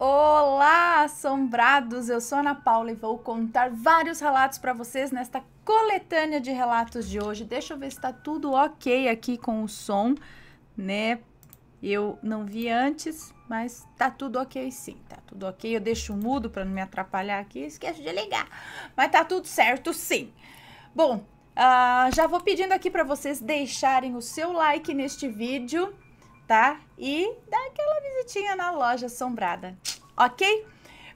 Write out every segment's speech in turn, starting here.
Olá, assombrados! Eu sou Ana Paula e vou contar vários relatos para vocês nesta coletânea de relatos de hoje. Deixa eu ver se está tudo ok aqui com o som, né? Eu não vi antes, mas tá tudo ok sim, tá tudo ok. Eu deixo mudo para não me atrapalhar aqui, esqueço de ligar, mas tá tudo certo sim. Bom, uh, já vou pedindo aqui para vocês deixarem o seu like neste vídeo tá? E dá aquela visitinha na loja assombrada, ok?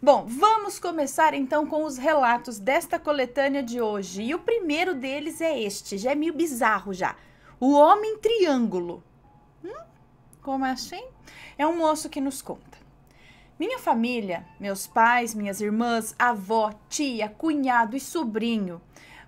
Bom, vamos começar então com os relatos desta coletânea de hoje. E o primeiro deles é este, já é meio bizarro já. O Homem Triângulo. Hum? Como assim? É um moço que nos conta. Minha família, meus pais, minhas irmãs, avó, tia, cunhado e sobrinho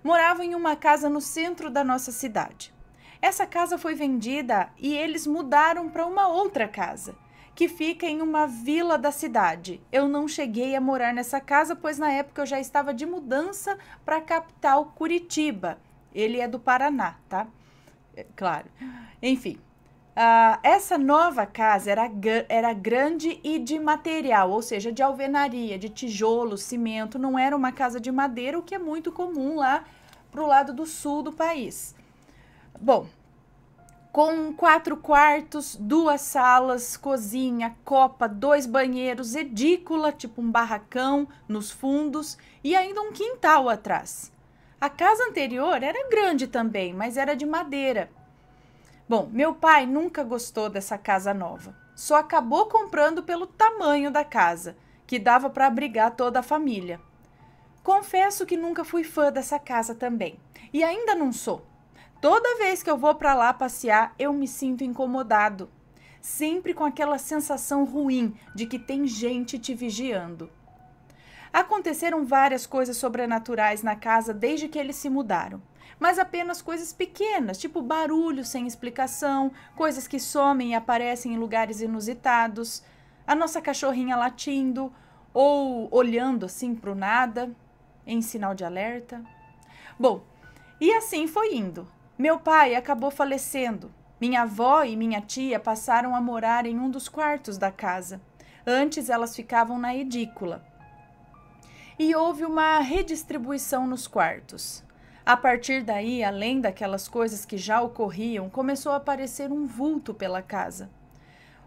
moravam em uma casa no centro da nossa cidade. Essa casa foi vendida e eles mudaram para uma outra casa, que fica em uma vila da cidade. Eu não cheguei a morar nessa casa, pois na época eu já estava de mudança para a capital Curitiba. Ele é do Paraná, tá? É, claro. Enfim, Uh, essa nova casa era, era grande e de material, ou seja, de alvenaria, de tijolo, cimento, não era uma casa de madeira, o que é muito comum lá para o lado do sul do país. Bom, com quatro quartos, duas salas, cozinha, copa, dois banheiros, edícula, tipo um barracão nos fundos e ainda um quintal atrás. A casa anterior era grande também, mas era de madeira. Bom, meu pai nunca gostou dessa casa nova. Só acabou comprando pelo tamanho da casa, que dava para abrigar toda a família. Confesso que nunca fui fã dessa casa também, e ainda não sou. Toda vez que eu vou para lá passear, eu me sinto incomodado, sempre com aquela sensação ruim de que tem gente te vigiando. Aconteceram várias coisas sobrenaturais na casa desde que eles se mudaram, mas apenas coisas pequenas, tipo barulho sem explicação, coisas que somem e aparecem em lugares inusitados, a nossa cachorrinha latindo ou olhando assim pro nada, em sinal de alerta. Bom, e assim foi indo. Meu pai acabou falecendo. Minha avó e minha tia passaram a morar em um dos quartos da casa. Antes elas ficavam na edícula. E houve uma redistribuição nos quartos. A partir daí, além daquelas coisas que já ocorriam, começou a aparecer um vulto pela casa.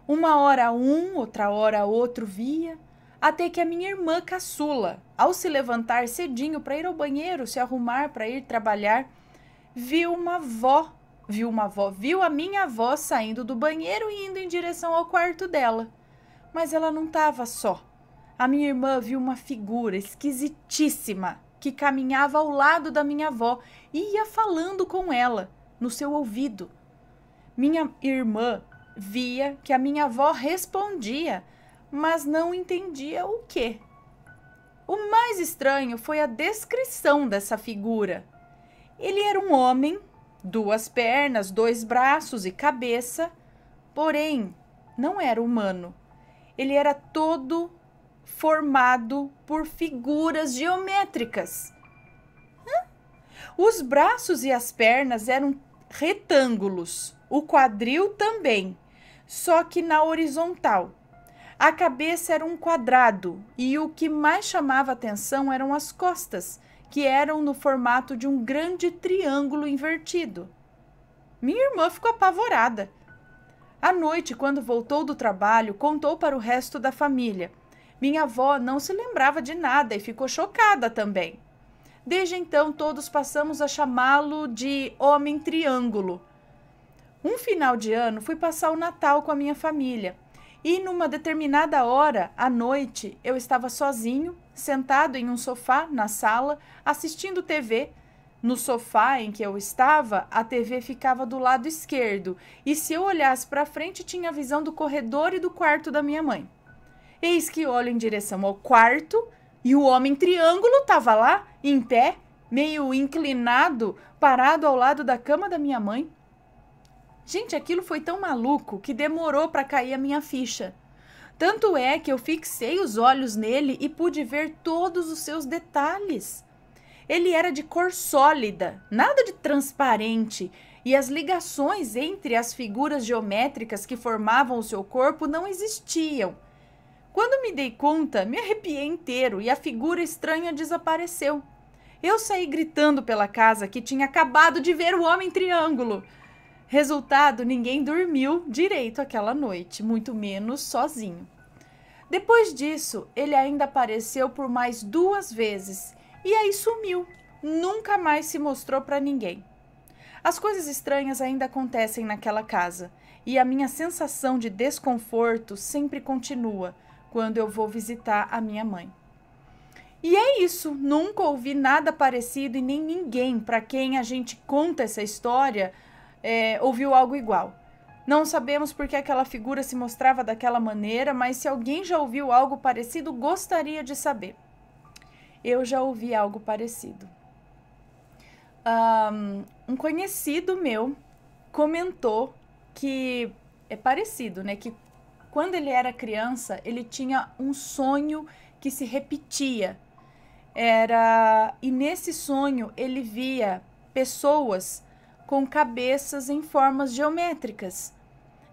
Uma hora um, outra hora outro via, até que a minha irmã caçula, ao se levantar cedinho para ir ao banheiro, se arrumar para ir trabalhar, viu uma avó, viu uma avó, viu a minha avó saindo do banheiro e indo em direção ao quarto dela. Mas ela não estava só. A minha irmã viu uma figura esquisitíssima que caminhava ao lado da minha avó e ia falando com ela no seu ouvido. Minha irmã via que a minha avó respondia, mas não entendia o que. O mais estranho foi a descrição dessa figura. Ele era um homem, duas pernas, dois braços e cabeça, porém não era humano. Ele era todo formado por figuras geométricas. Os braços e as pernas eram retângulos, o quadril também, só que na horizontal. A cabeça era um quadrado e o que mais chamava atenção eram as costas, que eram no formato de um grande triângulo invertido. Minha irmã ficou apavorada. À noite, quando voltou do trabalho, contou para o resto da família. Minha avó não se lembrava de nada e ficou chocada também. Desde então, todos passamos a chamá-lo de Homem Triângulo. Um final de ano, fui passar o Natal com a minha família. E numa determinada hora, à noite, eu estava sozinho, sentado em um sofá na sala, assistindo TV. No sofá em que eu estava, a TV ficava do lado esquerdo, e se eu olhasse para frente, tinha a visão do corredor e do quarto da minha mãe. Eis que olho em direção ao quarto e o homem triângulo estava lá, em pé, meio inclinado, parado ao lado da cama da minha mãe. Gente, aquilo foi tão maluco que demorou para cair a minha ficha. Tanto é que eu fixei os olhos nele e pude ver todos os seus detalhes. Ele era de cor sólida, nada de transparente, e as ligações entre as figuras geométricas que formavam o seu corpo não existiam. Quando me dei conta, me arrepiei inteiro e a figura estranha desapareceu. Eu saí gritando pela casa que tinha acabado de ver o homem triângulo. Resultado: ninguém dormiu direito aquela noite, muito menos sozinho. Depois disso, ele ainda apareceu por mais duas vezes e aí sumiu. Nunca mais se mostrou para ninguém. As coisas estranhas ainda acontecem naquela casa e a minha sensação de desconforto sempre continua quando eu vou visitar a minha mãe. E é isso, nunca ouvi nada parecido e nem ninguém para quem a gente conta essa história é, ouviu algo igual. Não sabemos por que aquela figura se mostrava daquela maneira, mas se alguém já ouviu algo parecido, gostaria de saber. Eu já ouvi algo parecido. Um conhecido meu comentou que é parecido, né? Que quando ele era criança, ele tinha um sonho que se repetia. Era e nesse sonho ele via pessoas com cabeças em formas geométricas.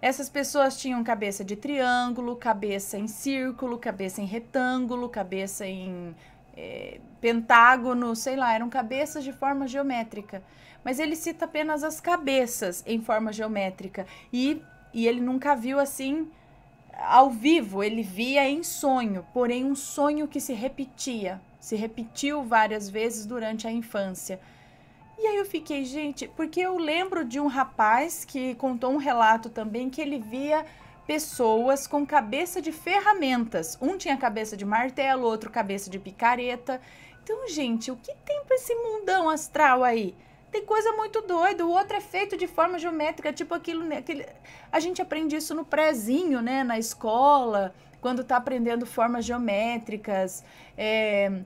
Essas pessoas tinham cabeça de triângulo, cabeça em círculo, cabeça em retângulo, cabeça em é, pentágono, sei lá, eram cabeças de forma geométrica. Mas ele cita apenas as cabeças em forma geométrica. E, e ele nunca viu assim ao vivo, ele via em sonho, porém um sonho que se repetia, se repetiu várias vezes durante a infância. E aí eu fiquei, gente, porque eu lembro de um rapaz que contou um relato também que ele via pessoas com cabeça de ferramentas. Um tinha cabeça de martelo, outro cabeça de picareta. Então, gente, o que tem para esse mundão astral aí? Tem coisa muito doida. O outro é feito de forma geométrica, tipo aquilo, né, aquele... a gente aprende isso no prézinho, né, na escola, quando tá aprendendo formas geométricas. É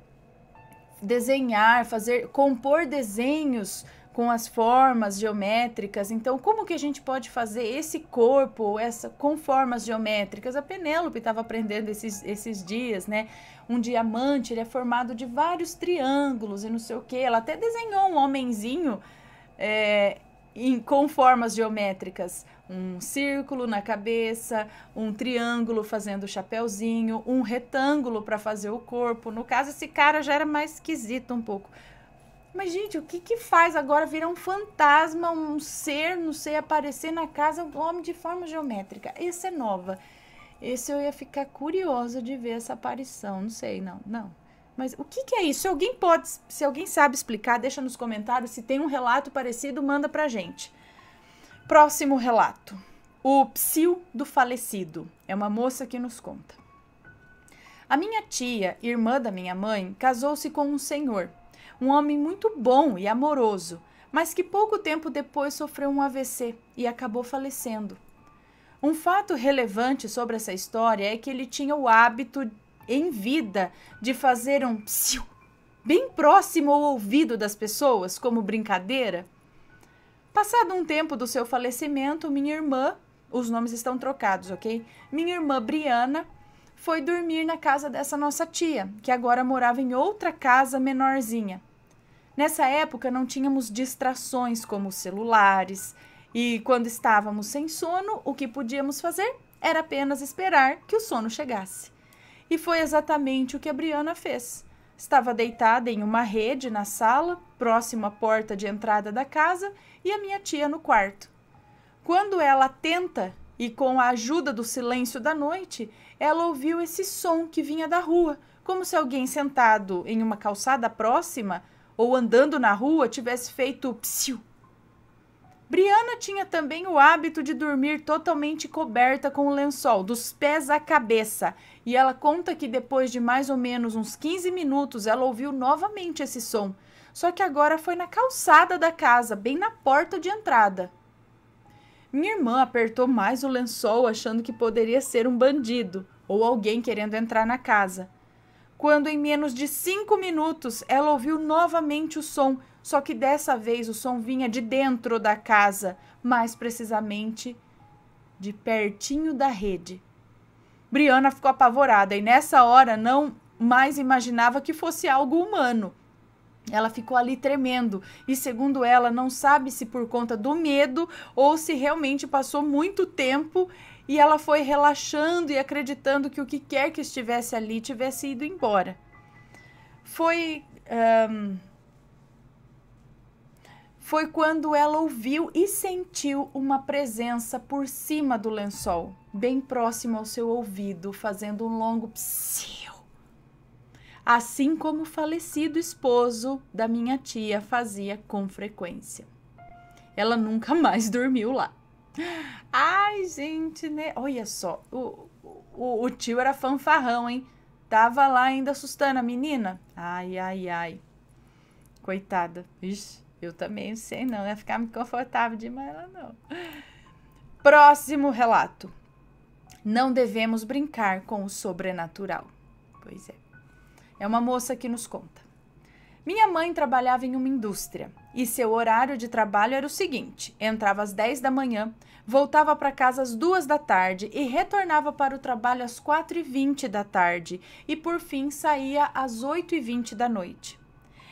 desenhar, fazer, compor desenhos com as formas geométricas. Então, como que a gente pode fazer esse corpo, essa com formas geométricas? A Penélope estava aprendendo esses, esses dias, né? Um diamante, ele é formado de vários triângulos e não sei o que. Ela até desenhou um homenzinho é, em, com formas geométricas. Um círculo na cabeça, um triângulo fazendo o chapéuzinho, um retângulo para fazer o corpo. No caso, esse cara já era mais esquisito um pouco. Mas, gente, o que que faz agora virar um fantasma, um ser, não sei, aparecer na casa um homem de forma geométrica? Esse é nova. Esse eu ia ficar curiosa de ver essa aparição. Não sei, não. Não, mas o que, que, é isso? Se alguém pode, se alguém sabe explicar, deixa nos comentários. Se tem um relato parecido, manda pra gente. Próximo relato. O psil do falecido. É uma moça que nos conta. A minha tia, irmã da minha mãe, casou-se com um senhor, um homem muito bom e amoroso, mas que pouco tempo depois sofreu um AVC e acabou falecendo. Um fato relevante sobre essa história é que ele tinha o hábito em vida de fazer um psiu bem próximo ao ouvido das pessoas, como brincadeira. Passado um tempo do seu falecimento, minha irmã, os nomes estão trocados, ok? Minha irmã Briana foi dormir na casa dessa nossa tia, que agora morava em outra casa menorzinha. Nessa época não tínhamos distrações como celulares, e quando estávamos sem sono, o que podíamos fazer era apenas esperar que o sono chegasse. E foi exatamente o que a Briana fez. Estava deitada em uma rede na sala, próxima à porta de entrada da casa, e a minha tia no quarto. Quando ela tenta, e com a ajuda do silêncio da noite, ela ouviu esse som que vinha da rua, como se alguém sentado em uma calçada próxima ou andando na rua tivesse feito psiu Briana tinha também o hábito de dormir totalmente coberta com o um lençol, dos pés à cabeça, e ela conta que depois de mais ou menos uns 15 minutos ela ouviu novamente esse som, só que agora foi na calçada da casa, bem na porta de entrada. Minha irmã apertou mais o lençol achando que poderia ser um bandido ou alguém querendo entrar na casa quando em menos de cinco minutos ela ouviu novamente o som, só que dessa vez o som vinha de dentro da casa, mais precisamente de pertinho da rede. Briana ficou apavorada e nessa hora não mais imaginava que fosse algo humano. Ela ficou ali tremendo e, segundo ela, não sabe se por conta do medo ou se realmente passou muito tempo e ela foi relaxando e acreditando que o que quer que estivesse ali tivesse ido embora. Foi. Um, foi quando ela ouviu e sentiu uma presença por cima do lençol, bem próximo ao seu ouvido, fazendo um longo psiu. Assim como o falecido esposo da minha tia fazia com frequência. Ela nunca mais dormiu lá. Ai, gente, né? Olha só, o, o, o tio era fanfarrão, hein? Tava lá ainda assustando a menina. Ai, ai, ai. Coitada. Ixi, eu também sei não, ia né? ficar muito confortável demais lá não. Próximo relato. Não devemos brincar com o sobrenatural. Pois é. É uma moça que nos conta. Minha mãe trabalhava em uma indústria e seu horário de trabalho era o seguinte: entrava às 10 da manhã, voltava para casa às 2 da tarde e retornava para o trabalho às 4 e 20 da tarde e por fim saía às 8 e 20 da noite.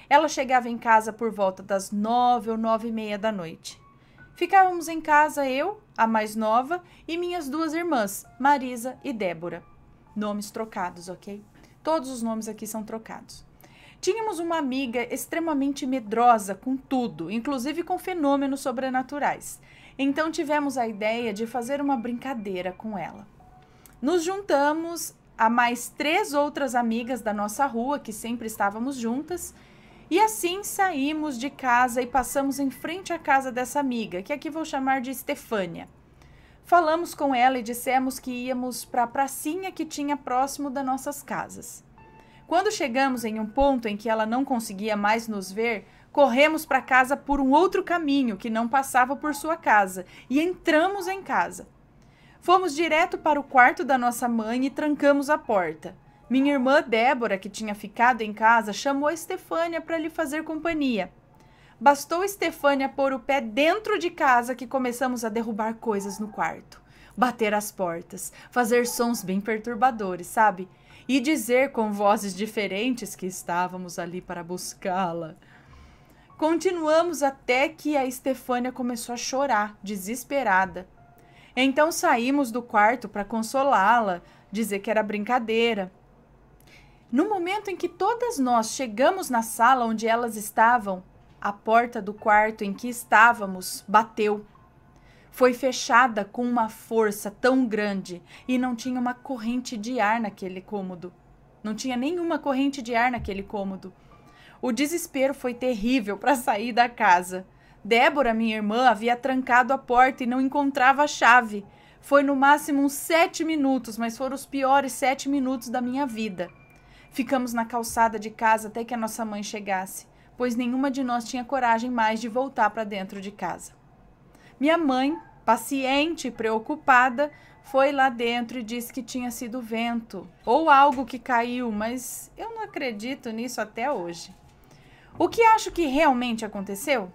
Ela chegava em casa por volta das 9 ou 9 e meia da noite. Ficávamos em casa eu, a mais nova, e minhas duas irmãs, Marisa e Débora. Nomes trocados, ok? Todos os nomes aqui são trocados. Tínhamos uma amiga extremamente medrosa com tudo, inclusive com fenômenos sobrenaturais. Então tivemos a ideia de fazer uma brincadeira com ela. Nos juntamos a mais três outras amigas da nossa rua, que sempre estávamos juntas, e assim saímos de casa e passamos em frente à casa dessa amiga, que aqui vou chamar de Estefânia. Falamos com ela e dissemos que íamos para a pracinha que tinha próximo das nossas casas. Quando chegamos em um ponto em que ela não conseguia mais nos ver, corremos para casa por um outro caminho que não passava por sua casa e entramos em casa. Fomos direto para o quarto da nossa mãe e trancamos a porta. Minha irmã Débora, que tinha ficado em casa, chamou Estefânia para lhe fazer companhia. Bastou Estefânia pôr o pé dentro de casa que começamos a derrubar coisas no quarto, bater as portas, fazer sons bem perturbadores, sabe? e dizer com vozes diferentes que estávamos ali para buscá-la. Continuamos até que a Estefânia começou a chorar, desesperada. Então saímos do quarto para consolá-la, dizer que era brincadeira. No momento em que todas nós chegamos na sala onde elas estavam, a porta do quarto em que estávamos bateu foi fechada com uma força tão grande e não tinha uma corrente de ar naquele cômodo. Não tinha nenhuma corrente de ar naquele cômodo. O desespero foi terrível para sair da casa. Débora, minha irmã, havia trancado a porta e não encontrava a chave. Foi no máximo uns sete minutos, mas foram os piores sete minutos da minha vida. Ficamos na calçada de casa até que a nossa mãe chegasse, pois nenhuma de nós tinha coragem mais de voltar para dentro de casa. Minha mãe paciente preocupada foi lá dentro e disse que tinha sido vento ou algo que caiu, mas eu não acredito nisso até hoje. O que acho que realmente aconteceu?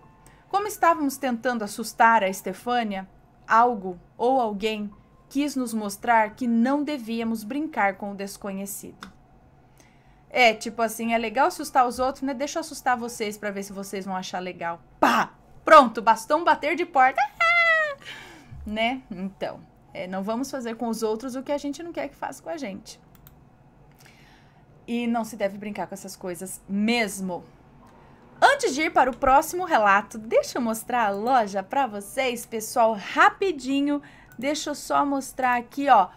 Como estávamos tentando assustar a Estefânia, algo ou alguém quis nos mostrar que não devíamos brincar com o desconhecido. É, tipo assim, é legal assustar os outros, né? Deixa eu assustar vocês para ver se vocês vão achar legal. Pá! Pronto, bastou um bater de porta. né? Então, é, não vamos fazer com os outros o que a gente não quer que faça com a gente. E não se deve brincar com essas coisas mesmo. Antes de ir para o próximo relato, deixa eu mostrar a loja para vocês, pessoal, rapidinho. Deixa eu só mostrar aqui, ó,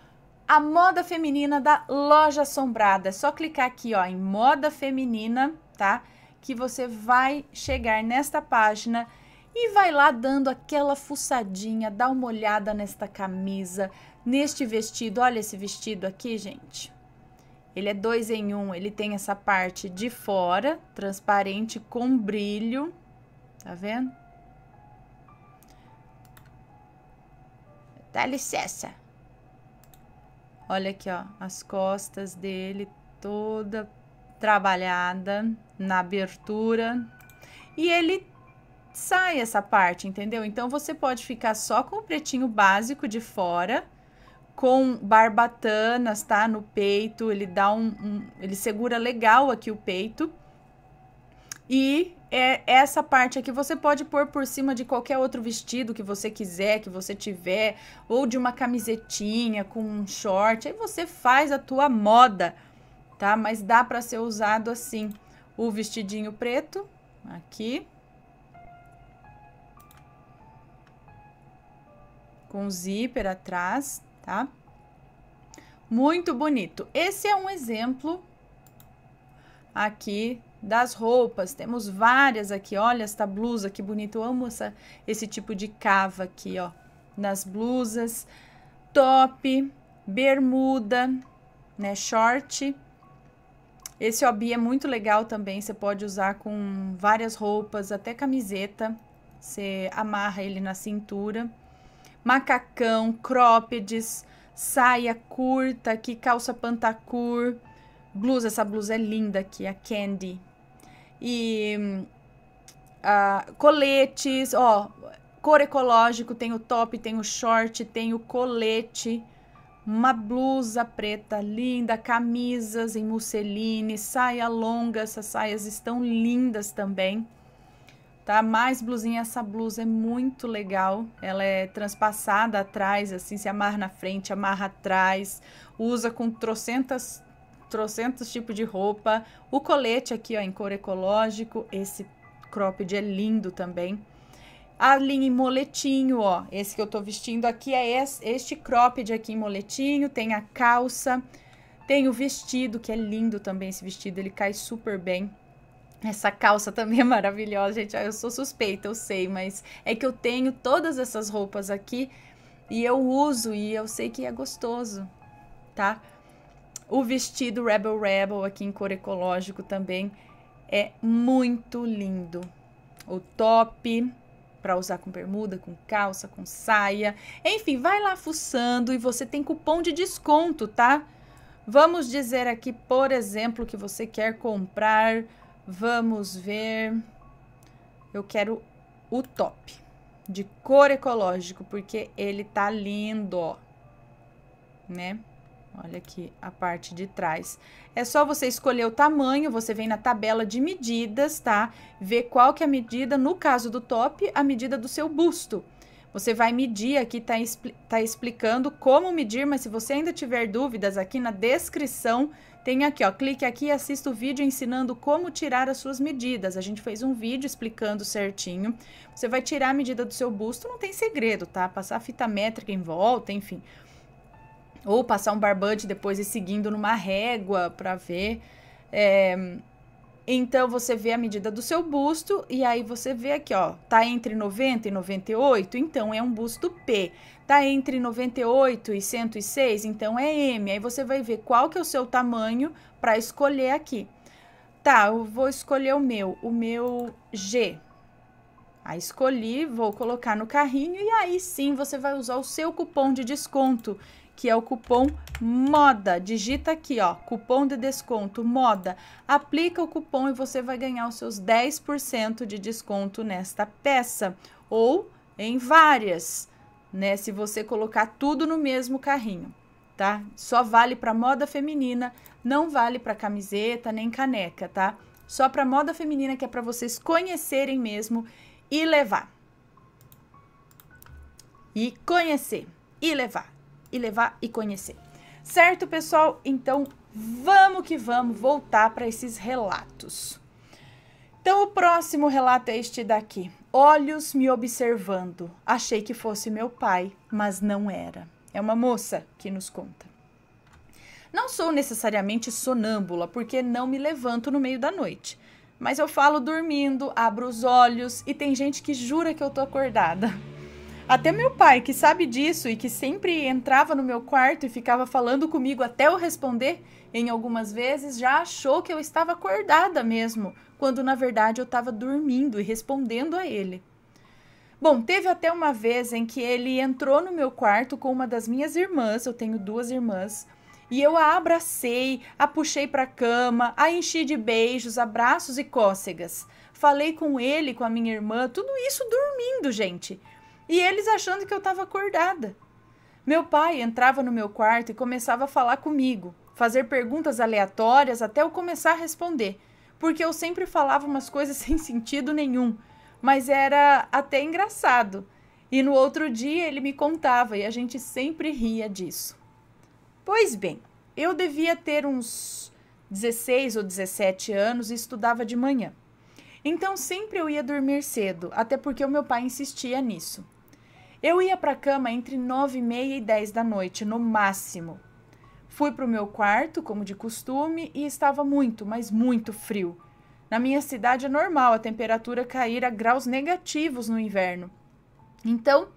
a moda feminina da Loja Assombrada. É só clicar aqui, ó, em moda feminina, tá? Que você vai chegar nesta página e vai lá dando aquela fuçadinha, dá uma olhada nesta camisa, neste vestido. Olha esse vestido aqui, gente. Ele é dois em um, ele tem essa parte de fora, transparente, com brilho. Tá vendo? Dá licença. Olha aqui, ó, as costas dele toda trabalhada na abertura. E ele sai essa parte, entendeu? Então você pode ficar só com o pretinho básico de fora, com barbatanas, tá? No peito, ele dá um, um ele segura legal aqui o peito. E é essa parte aqui você pode pôr por cima de qualquer outro vestido que você quiser, que você tiver, ou de uma camisetinha com um short. Aí você faz a tua moda, tá? Mas dá para ser usado assim, o vestidinho preto aqui, com zíper atrás, tá? Muito bonito. Esse é um exemplo aqui das roupas. Temos várias aqui. Olha esta blusa, que bonito. Eu amo essa, esse tipo de cava aqui, ó. Nas blusas, top, bermuda, né, short. Esse obi é muito legal também, você pode usar com várias roupas, até camiseta. Você amarra ele na cintura macacão, croppeds, saia curta aqui, calça pantacur, blusa, essa blusa é linda aqui, a Candy. E uh, coletes, ó, cor ecológico, tem o top, tem o short, tem o colete, uma blusa preta linda, camisas em musseline, saia longa, essas saias estão lindas também tá? Mais blusinha, essa blusa é muito legal. Ela é transpassada atrás, assim, se amarra na frente, amarra atrás. Usa com trocentas, trocentos tipos de roupa. O colete aqui, ó, em cor ecológico. Esse cropped é lindo também. A linha em moletinho, ó. Esse que eu tô vestindo aqui é esse, este cropped aqui em moletinho. Tem a calça, tem o vestido, que é lindo também esse vestido. Ele cai super bem. Essa calça também é maravilhosa, gente. Ah, eu sou suspeita, eu sei, mas é que eu tenho todas essas roupas aqui e eu uso e eu sei que é gostoso, tá? O vestido Rebel Rebel aqui em cor ecológico também é muito lindo. O top para usar com bermuda, com calça, com saia. Enfim, vai lá fuçando e você tem cupom de desconto, tá? Vamos dizer aqui, por exemplo, que você quer comprar Vamos ver. Eu quero o top de cor ecológico, porque ele tá lindo, ó. Né? Olha aqui a parte de trás. É só você escolher o tamanho, você vem na tabela de medidas, tá? Ver qual que é a medida, no caso do top, a medida do seu busto. Você vai medir, aqui tá, tá explicando como medir, mas se você ainda tiver dúvidas, aqui na descrição tem aqui, ó, clique aqui e assista o vídeo ensinando como tirar as suas medidas. A gente fez um vídeo explicando certinho. Você vai tirar a medida do seu busto, não tem segredo, tá? Passar fita métrica em volta, enfim. Ou passar um barbante depois e seguindo numa régua para ver. É, então você vê a medida do seu busto e aí você vê aqui, ó, tá entre 90 e 98, então é um busto P. Tá entre 98 e 106, então é M. Aí você vai ver qual que é o seu tamanho para escolher aqui. Tá, eu vou escolher o meu, o meu G. Aí escolhi, vou colocar no carrinho e aí sim você vai usar o seu cupom de desconto que é o cupom MODA. Digita aqui, ó, cupom de desconto MODA. Aplica o cupom e você vai ganhar os seus 10% de desconto nesta peça ou em várias, né, se você colocar tudo no mesmo carrinho, tá? Só vale para moda feminina, não vale para camiseta nem caneca, tá? Só para moda feminina que é para vocês conhecerem mesmo e levar. E conhecer e levar e levar e conhecer. Certo, pessoal? Então vamos que vamos voltar para esses relatos. Então, o próximo relato é este daqui. Olhos me observando. Achei que fosse meu pai, mas não era. É uma moça que nos conta. Não sou necessariamente sonâmbula, porque não me levanto no meio da noite. Mas eu falo dormindo, abro os olhos e tem gente que jura que eu tô acordada. Até meu pai, que sabe disso e que sempre entrava no meu quarto e ficava falando comigo até eu responder, em algumas vezes já achou que eu estava acordada mesmo, quando na verdade eu estava dormindo e respondendo a ele. Bom, teve até uma vez em que ele entrou no meu quarto com uma das minhas irmãs, eu tenho duas irmãs, e eu a abracei, a puxei para a cama, a enchi de beijos, abraços e cócegas. Falei com ele, com a minha irmã, tudo isso dormindo, gente. E eles achando que eu estava acordada. Meu pai entrava no meu quarto e começava a falar comigo, fazer perguntas aleatórias até eu começar a responder, porque eu sempre falava umas coisas sem sentido nenhum, mas era até engraçado. E no outro dia ele me contava e a gente sempre ria disso. Pois bem, eu devia ter uns 16 ou 17 anos e estudava de manhã. Então sempre eu ia dormir cedo, até porque o meu pai insistia nisso. Eu ia para a cama entre 9 e meia e 10 da noite, no máximo. Fui para o meu quarto, como de costume, e estava muito, mas muito frio. Na minha cidade é normal a temperatura cair a graus negativos no inverno. Então,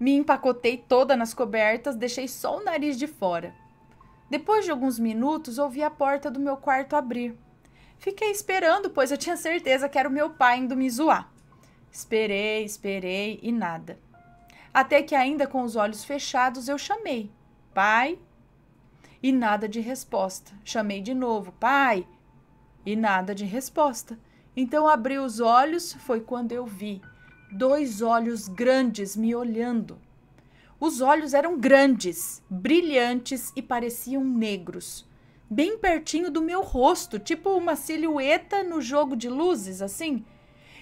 me empacotei toda nas cobertas, deixei só o nariz de fora. Depois de alguns minutos, ouvi a porta do meu quarto abrir. Fiquei esperando, pois eu tinha certeza que era o meu pai indo me zoar. Esperei, esperei e nada até que, ainda com os olhos fechados, eu chamei: Pai! E nada de resposta. Chamei de novo: Pai! E nada de resposta. Então abri os olhos, foi quando eu vi dois olhos grandes me olhando. Os olhos eram grandes, brilhantes e pareciam negros, bem pertinho do meu rosto, tipo uma silhueta no jogo de luzes, assim.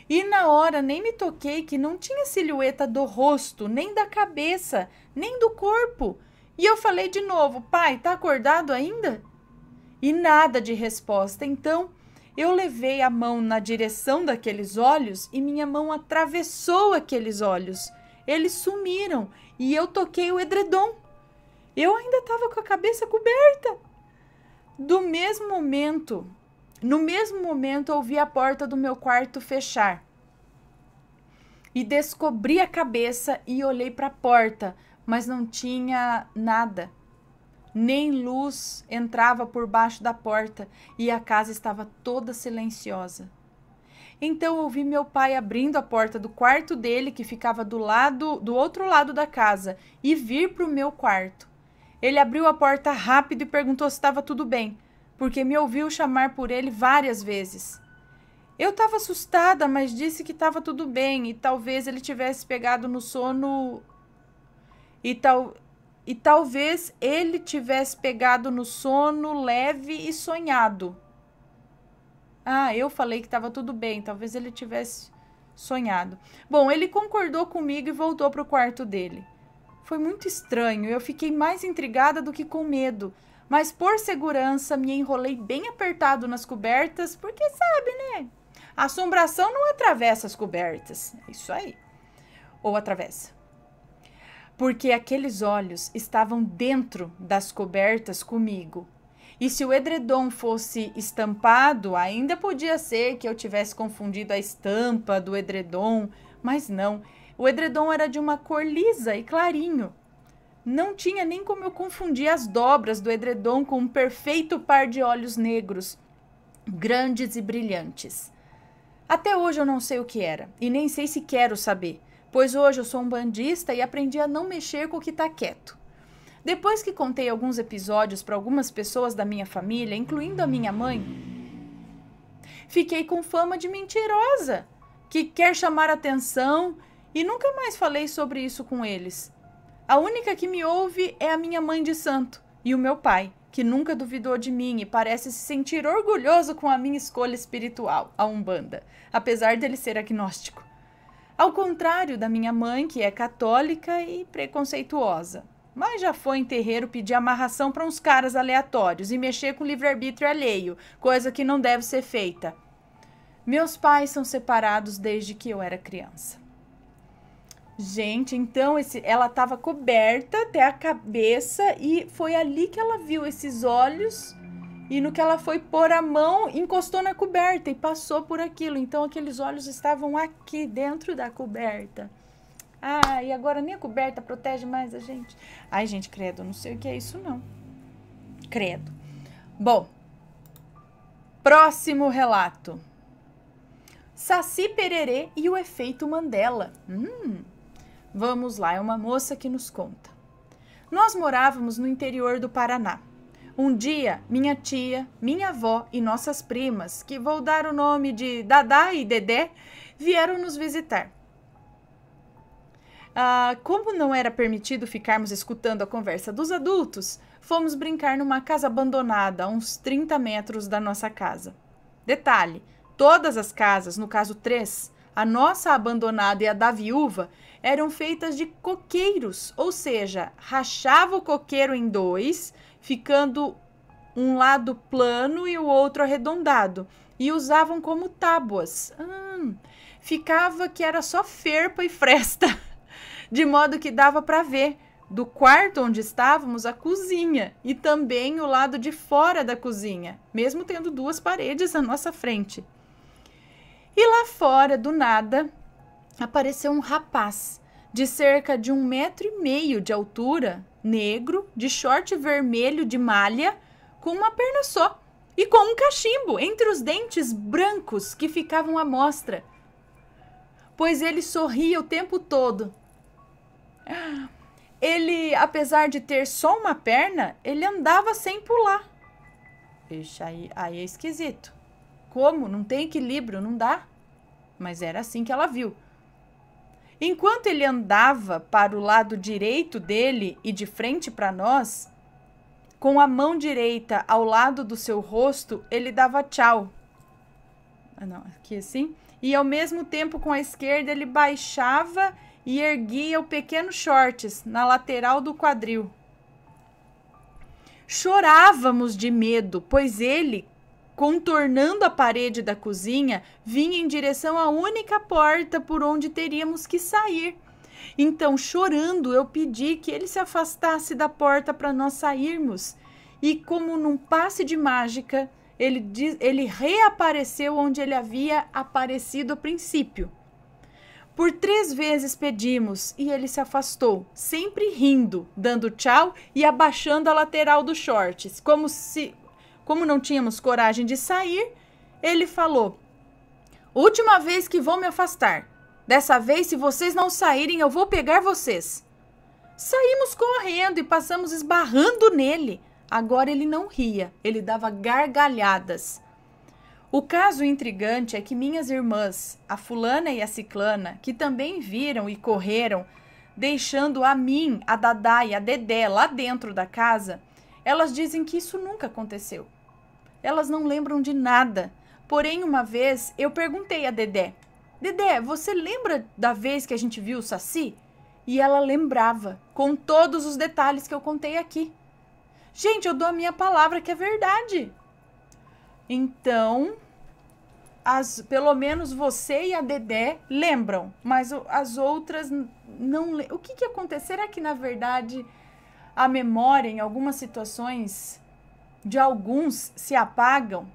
E na hora nem me toquei que não tinha silhueta do rosto, nem da cabeça, nem do corpo. E eu falei de novo: pai, tá acordado ainda? E nada de resposta. Então eu levei a mão na direção daqueles olhos e minha mão atravessou aqueles olhos. Eles sumiram e eu toquei o edredom. Eu ainda estava com a cabeça coberta. Do mesmo momento, no mesmo momento, ouvi a porta do meu quarto fechar. E descobri a cabeça e olhei para a porta, mas não tinha nada. Nem luz entrava por baixo da porta e a casa estava toda silenciosa. Então ouvi meu pai abrindo a porta do quarto dele, que ficava do lado do outro lado da casa, e vir para o meu quarto. Ele abriu a porta rápido e perguntou se estava tudo bem porque me ouviu chamar por ele várias vezes. Eu estava assustada, mas disse que estava tudo bem e talvez ele tivesse pegado no sono. E, tal... e talvez ele tivesse pegado no sono leve e sonhado. Ah, eu falei que estava tudo bem, talvez ele tivesse sonhado. Bom, ele concordou comigo e voltou para o quarto dele. Foi muito estranho, eu fiquei mais intrigada do que com medo. Mas por segurança, me enrolei bem apertado nas cobertas, porque sabe, né? A assombração não atravessa as cobertas. É isso aí. Ou atravessa. Porque aqueles olhos estavam dentro das cobertas comigo. E se o edredom fosse estampado, ainda podia ser que eu tivesse confundido a estampa do edredom, mas não. O edredom era de uma cor lisa e clarinho. Não tinha nem como eu confundir as dobras do edredom com um perfeito par de olhos negros, grandes e brilhantes. Até hoje eu não sei o que era, e nem sei se quero saber, pois hoje eu sou um bandista e aprendi a não mexer com o que está quieto. Depois que contei alguns episódios para algumas pessoas da minha família, incluindo a minha mãe, fiquei com fama de mentirosa, que quer chamar atenção, e nunca mais falei sobre isso com eles. A única que me ouve é a minha mãe de santo e o meu pai, que nunca duvidou de mim e parece se sentir orgulhoso com a minha escolha espiritual, a Umbanda, apesar dele ser agnóstico. Ao contrário da minha mãe, que é católica e preconceituosa, mas já foi em terreiro pedir amarração para uns caras aleatórios e mexer com livre-arbítrio alheio, coisa que não deve ser feita. Meus pais são separados desde que eu era criança. Gente, então esse, ela estava coberta até a cabeça e foi ali que ela viu esses olhos. E no que ela foi pôr a mão, encostou na coberta e passou por aquilo. Então aqueles olhos estavam aqui dentro da coberta. Ah, e agora nem a coberta protege mais a gente. Ai, gente, credo, não sei o que é isso não. Credo. Bom, próximo relato. Saci Pererê e o efeito Mandela. Hum, Vamos lá, é uma moça que nos conta. Nós morávamos no interior do Paraná. Um dia, minha tia, minha avó e nossas primas, que vou dar o nome de Dadá e Dedé, vieram nos visitar. Ah, como não era permitido ficarmos escutando a conversa dos adultos, fomos brincar numa casa abandonada a uns 30 metros da nossa casa. Detalhe: todas as casas, no caso três, a nossa abandonada e a da viúva, eram feitas de coqueiros, ou seja, rachava o coqueiro em dois, ficando um lado plano e o outro arredondado, e usavam como tábuas. Hum, ficava que era só ferpa e fresta, de modo que dava para ver do quarto onde estávamos a cozinha e também o lado de fora da cozinha, mesmo tendo duas paredes à nossa frente. E lá fora, do nada, apareceu um rapaz de cerca de um metro e meio de altura, negro, de short vermelho de malha, com uma perna só e com um cachimbo entre os dentes brancos que ficavam à mostra, pois ele sorria o tempo todo. Ele, apesar de ter só uma perna, ele andava sem pular. Ixi, aí, aí é esquisito. Como? Não tem equilíbrio, não dá. Mas era assim que ela viu. Enquanto ele andava para o lado direito dele e de frente para nós, com a mão direita ao lado do seu rosto, ele dava tchau. Ah, não, aqui assim. E ao mesmo tempo com a esquerda, ele baixava e erguia o pequeno shorts na lateral do quadril. Chorávamos de medo, pois ele, contornando a parede da cozinha, vinha em direção à única porta por onde teríamos que sair. Então, chorando, eu pedi que ele se afastasse da porta para nós sairmos. E, como num passe de mágica, ele, ele reapareceu onde ele havia aparecido a princípio. Por três vezes pedimos e ele se afastou, sempre rindo, dando tchau e abaixando a lateral dos shorts, como se como não tínhamos coragem de sair, ele falou: Última vez que vou me afastar. Dessa vez, se vocês não saírem, eu vou pegar vocês. Saímos correndo e passamos esbarrando nele. Agora ele não ria, ele dava gargalhadas. O caso intrigante é que minhas irmãs, a fulana e a ciclana, que também viram e correram, deixando a mim, a Dadá e a Dedé lá dentro da casa, elas dizem que isso nunca aconteceu. Elas não lembram de nada. Porém, uma vez eu perguntei a Dedé: Dedé, você lembra da vez que a gente viu o Saci? E ela lembrava, com todos os detalhes que eu contei aqui. Gente, eu dou a minha palavra que é verdade. Então, as, pelo menos você e a Dedé lembram, mas as outras não. O que, que aconteceu? Será que, na verdade, a memória, em algumas situações, de alguns se apagam,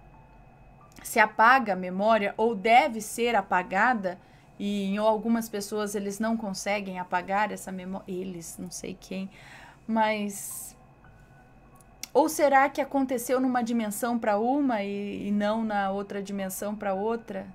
se apaga a memória ou deve ser apagada e em algumas pessoas eles não conseguem apagar essa memória, eles, não sei quem, mas ou será que aconteceu numa dimensão para uma e, e, não na outra dimensão para outra?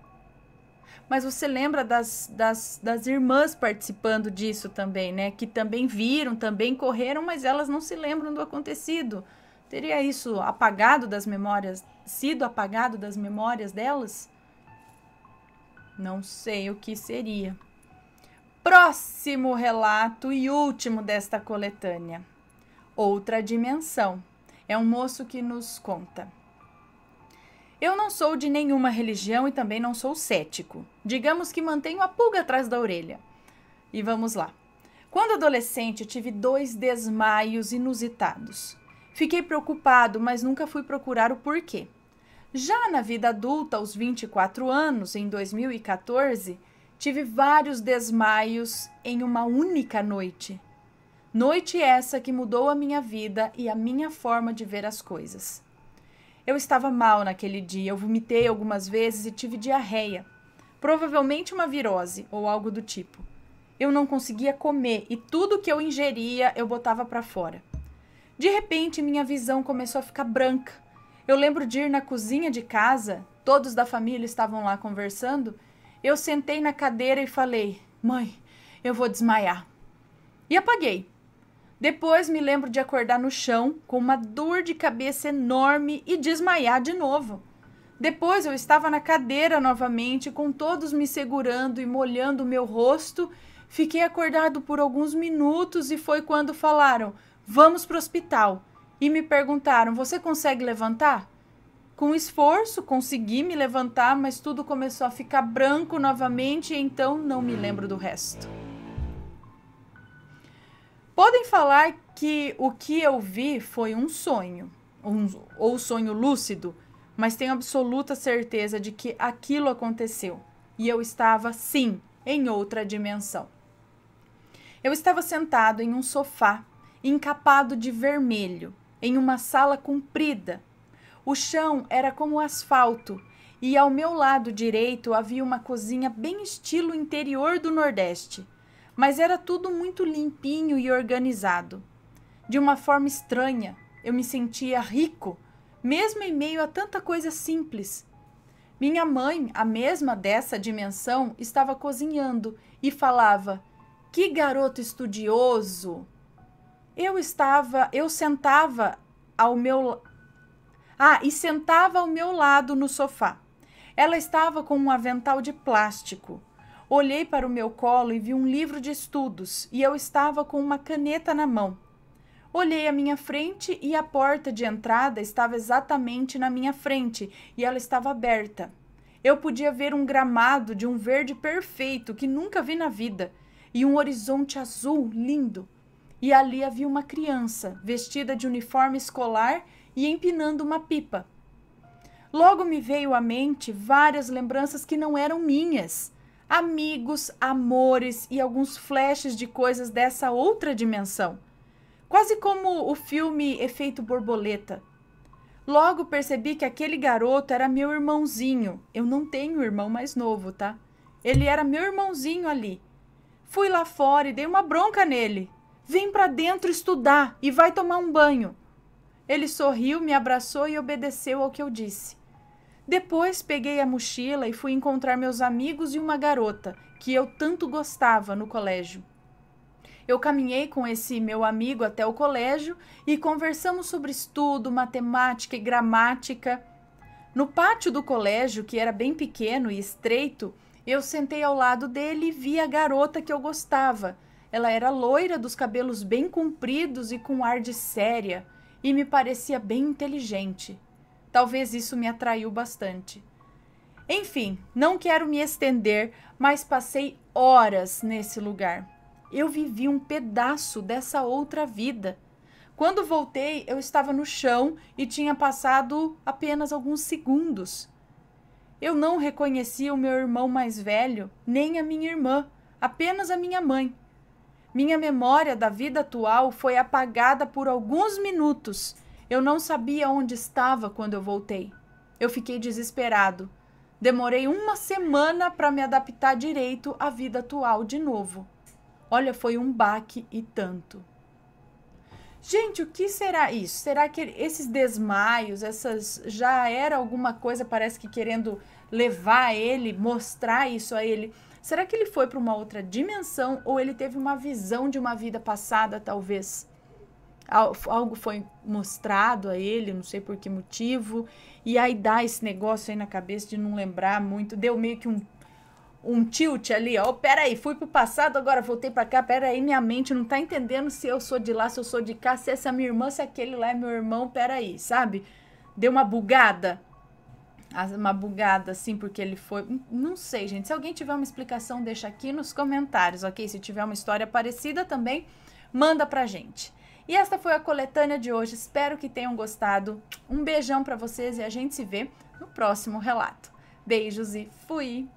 Mas você lembra das, das, das irmãs participando disso também, né? Que também viram, também correram, mas elas não se lembram do acontecido. Teria isso apagado das memórias, sido apagado das memórias delas? Não sei o que seria. Próximo relato e último desta coletânea. Outra dimensão. É um moço que nos conta. Eu não sou de nenhuma religião e também não sou cético. Digamos que mantenho a pulga atrás da orelha. E vamos lá. Quando adolescente, tive dois desmaios inusitados. Fiquei preocupado, mas nunca fui procurar o porquê. Já na vida adulta, aos 24 anos, em 2014, tive vários desmaios em uma única noite. Noite essa que mudou a minha vida e a minha forma de ver as coisas. Eu estava mal naquele dia, eu vomitei algumas vezes e tive diarreia, provavelmente uma virose ou algo do tipo. Eu não conseguia comer e tudo que eu ingeria eu botava para fora. De repente, minha visão começou a ficar branca. Eu lembro de ir na cozinha de casa, todos da família estavam lá conversando. Eu sentei na cadeira e falei: Mãe, eu vou desmaiar. E apaguei. Depois me lembro de acordar no chão com uma dor de cabeça enorme e desmaiar de novo. Depois eu estava na cadeira novamente, com todos me segurando e molhando meu rosto. Fiquei acordado por alguns minutos e foi quando falaram: Vamos para o hospital. E me perguntaram: Você consegue levantar? Com esforço, consegui me levantar, mas tudo começou a ficar branco novamente, então não me lembro do resto. Podem falar que o que eu vi foi um sonho, um, ou sonho lúcido, mas tenho absoluta certeza de que aquilo aconteceu e eu estava, sim, em outra dimensão. Eu estava sentado em um sofá encapado de vermelho, em uma sala comprida. O chão era como asfalto e ao meu lado direito havia uma cozinha bem estilo interior do Nordeste, mas era tudo muito limpinho e organizado. De uma forma estranha, eu me sentia rico, mesmo em meio a tanta coisa simples. Minha mãe, a mesma dessa dimensão, estava cozinhando e falava: Que garoto estudioso! Eu estava, eu sentava ao meu Ah, e sentava ao meu lado no sofá. Ela estava com um avental de plástico. Olhei para o meu colo e vi um livro de estudos, e eu estava com uma caneta na mão. Olhei à minha frente e a porta de entrada estava exatamente na minha frente e ela estava aberta. Eu podia ver um gramado de um verde perfeito que nunca vi na vida e um horizonte azul lindo e ali havia uma criança vestida de uniforme escolar e empinando uma pipa. Logo me veio à mente várias lembranças que não eram minhas. Amigos, amores e alguns flashes de coisas dessa outra dimensão. Quase como o filme Efeito Borboleta. Logo percebi que aquele garoto era meu irmãozinho. Eu não tenho irmão mais novo, tá? Ele era meu irmãozinho ali. Fui lá fora e dei uma bronca nele. Vem para dentro estudar e vai tomar um banho. Ele sorriu, me abraçou e obedeceu ao que eu disse. Depois peguei a mochila e fui encontrar meus amigos e uma garota que eu tanto gostava no colégio. Eu caminhei com esse meu amigo até o colégio e conversamos sobre estudo, matemática e gramática. No pátio do colégio, que era bem pequeno e estreito, eu sentei ao lado dele e vi a garota que eu gostava ela era loira, dos cabelos bem compridos e com ar de séria, e me parecia bem inteligente. Talvez isso me atraiu bastante. Enfim, não quero me estender, mas passei horas nesse lugar. Eu vivi um pedaço dessa outra vida. Quando voltei, eu estava no chão e tinha passado apenas alguns segundos. Eu não reconhecia o meu irmão mais velho, nem a minha irmã, apenas a minha mãe. Minha memória da vida atual foi apagada por alguns minutos. Eu não sabia onde estava quando eu voltei. Eu fiquei desesperado. Demorei uma semana para me adaptar direito à vida atual de novo. Olha, foi um baque e tanto. Gente, o que será isso? Será que esses desmaios, essas já era alguma coisa, parece que querendo levar ele, mostrar isso a ele? Será que ele foi para uma outra dimensão ou ele teve uma visão de uma vida passada, talvez? Algo foi mostrado a ele, não sei por que motivo, e aí dá esse negócio aí na cabeça de não lembrar muito, deu meio que um, um tilt ali, ó, oh, peraí, fui pro passado, agora voltei para cá, peraí, minha mente não tá entendendo se eu sou de lá, se eu sou de cá, se essa é minha irmã, se aquele lá é meu irmão, peraí, sabe? Deu uma bugada, uma bugada assim, porque ele foi. Hum, não sei, gente. Se alguém tiver uma explicação, deixa aqui nos comentários, ok? Se tiver uma história parecida também, manda pra gente. E esta foi a coletânea de hoje. Espero que tenham gostado. Um beijão para vocês e a gente se vê no próximo relato. Beijos e fui!